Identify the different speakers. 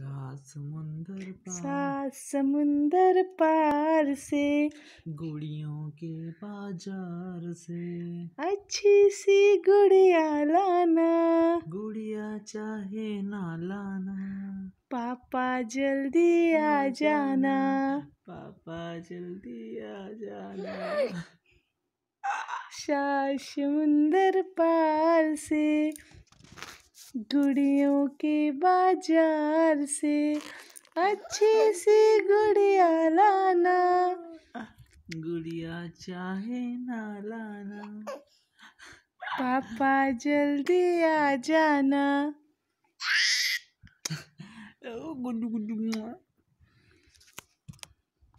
Speaker 1: समुंदर
Speaker 2: सात समुंदर पार से गुड़ियों
Speaker 1: के बाजार से
Speaker 2: अच्छी सी गुड़िया लाना गुड़िया चाहे
Speaker 1: ना लाना
Speaker 2: पापा जल्दी आ जाना
Speaker 1: पापा जल्दी आ जाना
Speaker 2: शाह समुंदर पार से गुड़ियों के बाजार से अच्छी सी गुड़िया लाना
Speaker 1: गुड़िया
Speaker 2: चाहे ना लाना पापा जल्दी आ जाना
Speaker 1: गुड्डू गुड्डू